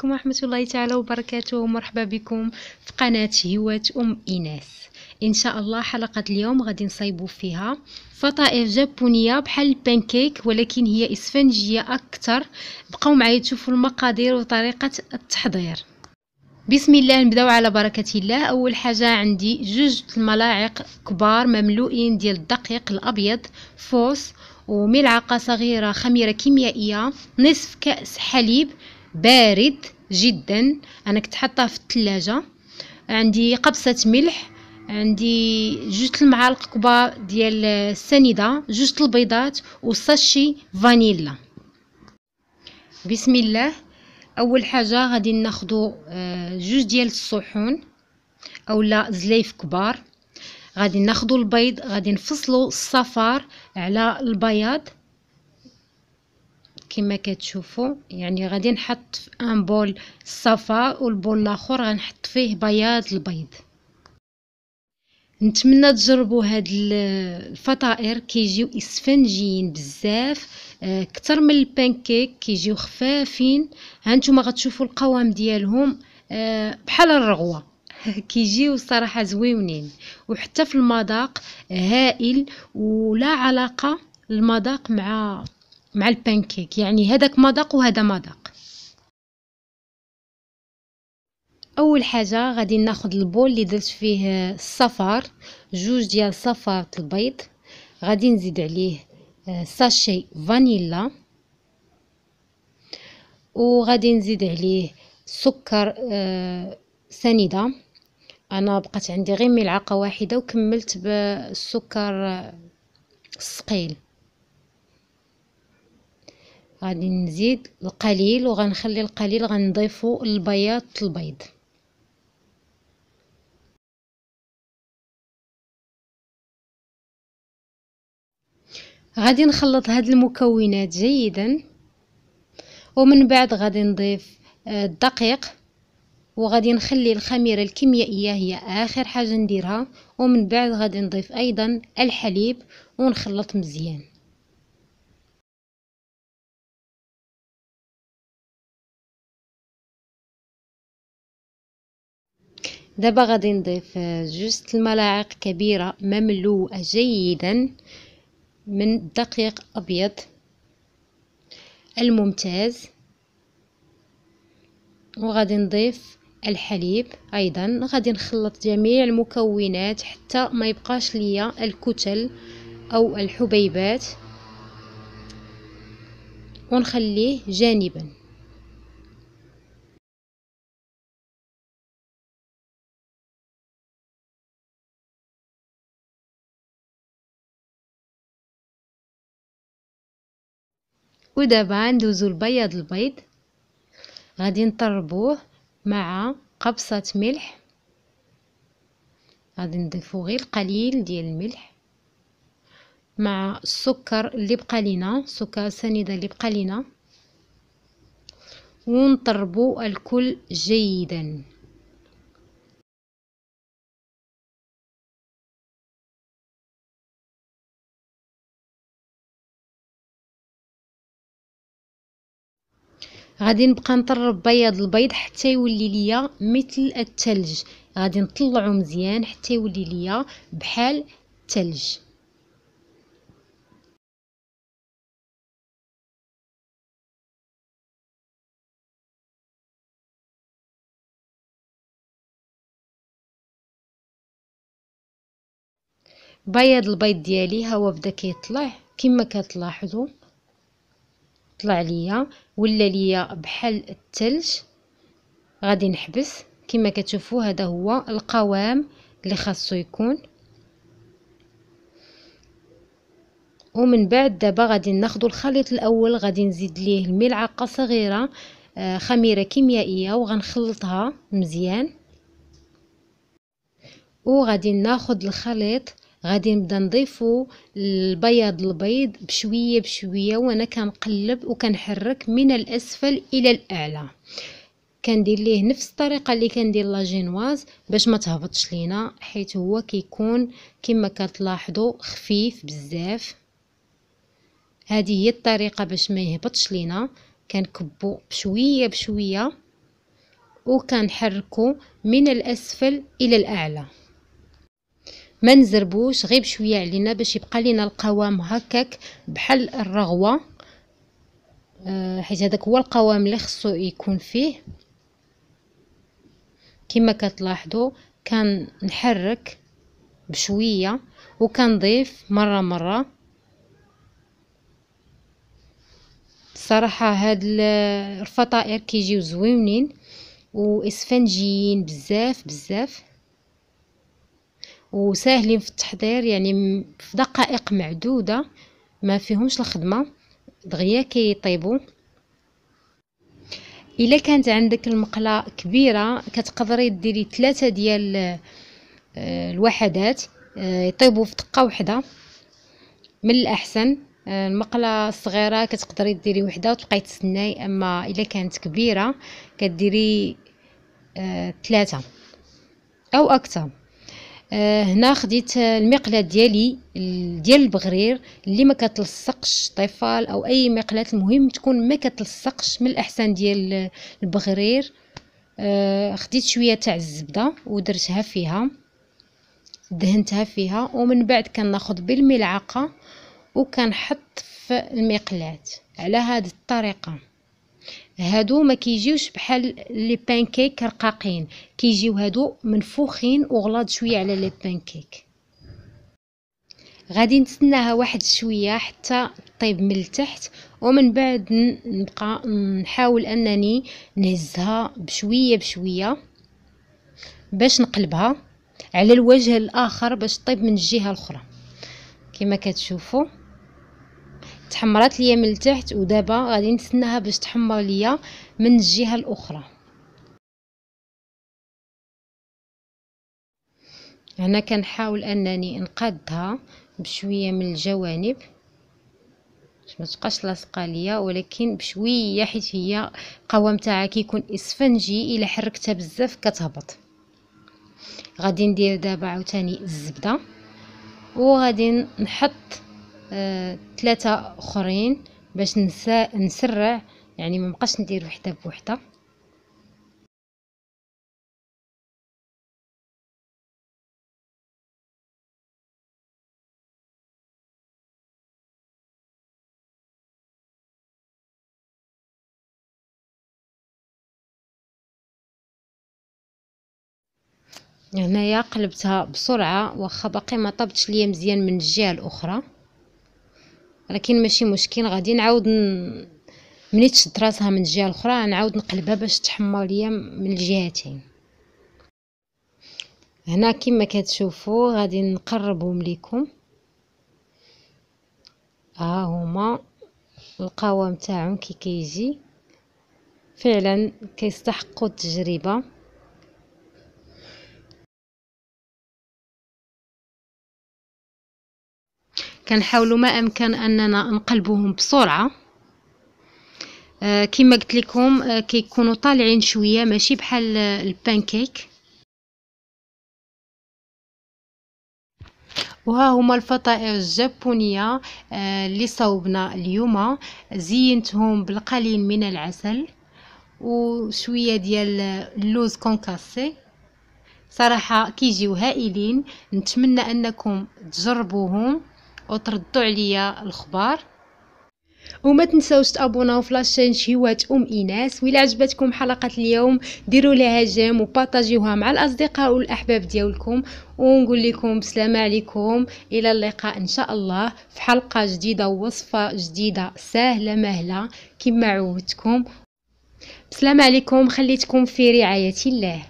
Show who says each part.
Speaker 1: عليكم ورحمة الله تعالى وبركاته ومرحبا بكم في قناة هواة أم إناث إن شاء الله حلقة اليوم غادي نصايبو فيها فطائر جابونية بحال البانكيك ولكن هي إسفنجية أكثر بقاو معايا تشوفوا المقادير وطريقة التحضير بسم الله نبداو على بركة الله أول حاجة عندي جوج الملاعق كبار مملوئين ديال الدقيق الأبيض فوس وملعقة صغيرة خميرة كيميائية نصف كأس حليب بارد جدا انا كنت حاطاه في الثلاجه عندي قبصه ملح عندي جوج المعالق كبار ديال السنيده جوج البيضات وساشي فانيلا بسم الله اول حاجه غادي ناخدو آه، جوج ديال الصحون اولا زليف كبار غادي ناخدو البيض غادي نفصلو الصفار على البياض كما كتشوفوا يعني غادي نحط في ان بول الصفا والبول الاخر غنحط فيه بياض البيض نتمنى تجربوا هاد الفطائر كيجيو اسفنجيين بزاف اكثر آه، من البانكيك كيجيو خفافين هانتوما غتشوفوا القوام ديالهم آه، بحال الرغوه كيجيو صراحة زويونين وحتى في المذاق هائل ولا علاقة المذاق مع مع البانكيك يعني هذاك مذاق وهذا مذاق اول حاجه غادي ناخذ البول اللي درت فيه الصفار جوج ديال صفار البيض غادي نزيد عليه ساشي آه، فانيلا وغادي نزيد عليه سكر آه، سنيده انا بقات عندي غير ملعقه واحده وكملت بالسكر آه، الثقيل غادي نزيد القليل وغنخلي القليل غنضيفو البياض البيض غادي نخلط هاد المكونات جيدا ومن بعد غادي نضيف آه، الدقيق وغادي نخلي الخميره الكيميائيه هي اخر حاجه نديرها ومن بعد غادي نضيف ايضا الحليب ونخلط مزيان دابا غادي نضيف جوج الملاعق كبيرة مملوءة جيدا من الدقيق أبيض الممتاز وغادي نضيف الحليب أيضا غادي نخلط جميع المكونات حتى ما يبقاش ليا الكتل أو الحبيبات ونخليه جانبا ودابا ندوزو لبياض البيض غادي نطربوه مع قبصة ملح غادي نضيفو غير القليل ديال الملح مع السكر اللي بقى لينا السكر السنيده اللي بقى لينا ونطربو الكل
Speaker 2: جيدا
Speaker 1: غادي نبقى نطرب بياض البيض حتى يولي ليا مثل الثلج غادي نطلعو مزيان حتى يولي ليا بحال الثلج بياض البيض ديالي ها هو بدا كيطلع كما كتلاحظوا طلع ليا ولا ليا بحال التلج غادي نحبس كما كتشوفوا هذا هو القوام اللي خاصو يكون ومن بعد دابا غادي ناخذ الخليط الاول غادي نزيد ليه ملعقه صغيره آه، خميره كيميائيه وغنخلطها مزيان وغادي ناخذ الخليط غادي نبدا نضيفو البياض البيض بشويه بشويه وانا كنقلب وكنحرك من الاسفل الى الاعلى كندير ليه نفس الطريقه اللي كندير لا جينواز باش ما تهبطش لينا حيت هو كيكون كما كتلاحظوا خفيف بزاف هذه هي الطريقه باش ما يهبطش لينا كنكبو بشويه بشويه وكنحركو من الاسفل الى الاعلى ما نزربوش غيب بشويه علينا باش يبقى لينا القوام هكاك بحال الرغوه آه حيت هذاك هو القوام اللي خصو يكون فيه كما كتلاحظوا كان نحرك بشويه وكنضيف مره مره صراحه هاد الفطائر كيجيو زوينين واسفنجيين بزاف بزاف وساهلين في التحضير يعني في دقائق معدودة ما فيهمش الخدمة دغيا كيطيبوا الا كانت عندك المقله كبيره كتقدري ديري ثلاثه ديال آه، الوحدات آه، يطيبوا في دقه واحده من الاحسن آه، المقله الصغيره كتقدري ديري وحده وتبقاي تسناي اما الا كانت كبيره كديري ثلاثه او اكثر آه، هنا خديت المقلاة ديالي ديال البغرير اللي ما كتلصقش طفال او اي مقلاة المهم تكون ما كتلصقش من الاحسن ديال البغرير آه، خديت شويه تاع الزبده ودرتها فيها دهنتها فيها ومن بعد كناخذ بالملعقه وكنحط في المقلاة على هذه الطريقه هادو ما كيجيوش بحال لي بانكيك رقاقين كيجيو هادو منفوخين وغلاض شويه على لي بانكيك غادي نتسناها واحد شويه حتى طيب من التحت ومن بعد نبقى نحاول انني نهزها بشويه بشويه باش نقلبها على الوجه الاخر باش طيب من الجهه الاخرى كما كتشوفوا تحمرات ليا من التحت ودابا غادي نتسناها باش تحمر ليا من الجهه الاخرى هنا كنحاول انني نقادها بشويه من الجوانب باش ما تبقاش لاصقه ليا ولكن بشويه حيت هي القوام تاعها كيكون اسفنجي الا حركتها بزاف كتهبط غادي ندير دابا عاوتاني الزبده وغادي نحط ثلاثة آه، اخرين باش نسا نسرع يعني ما بقاش ندير وحده بوحده هنايا يعني قلبتها بسرعه واخا باقي ما طابتش ليا مزيان من الجهه الاخرى ولكن ماشي مشكل غادي نعاود ن... ملي تشد راسها من الجهه الاخرى نعاود نقلبها باش تحمر ليا من الجهتين هنا كما كتشوفوا غادي نقربهم ليكم ها هما القوام تاعهم كي كيجي فعلا كيستحقوا التجربه كنحاولوا ما امكن اننا نقلبوهم بسرعه آه كما قلت لكم آه كيكونوا طالعين شويه ماشي بحال آه، البانكيك وها هما الفطائر الجابونيه آه اللي صوبنا اليوم زينتهم بالقليل من العسل وشويه ديال آه، اللوز كونكاسي صراحه كيجيو هائلين نتمنى انكم تجربوهم وتردوا عليا الخبار وما تنساوش تابوناو في لاشين شهوات ام ايناس ولا عجبتكم حلقه اليوم ديروا لها جيم بارطاجيوها مع الاصدقاء والاحباب ديالكم ونقول لكم بسلامه عليكم الى اللقاء ان شاء الله في حلقه جديده ووصفه جديده سهله مهله كما عودتكم بسلام عليكم خليتكم في رعايه
Speaker 2: الله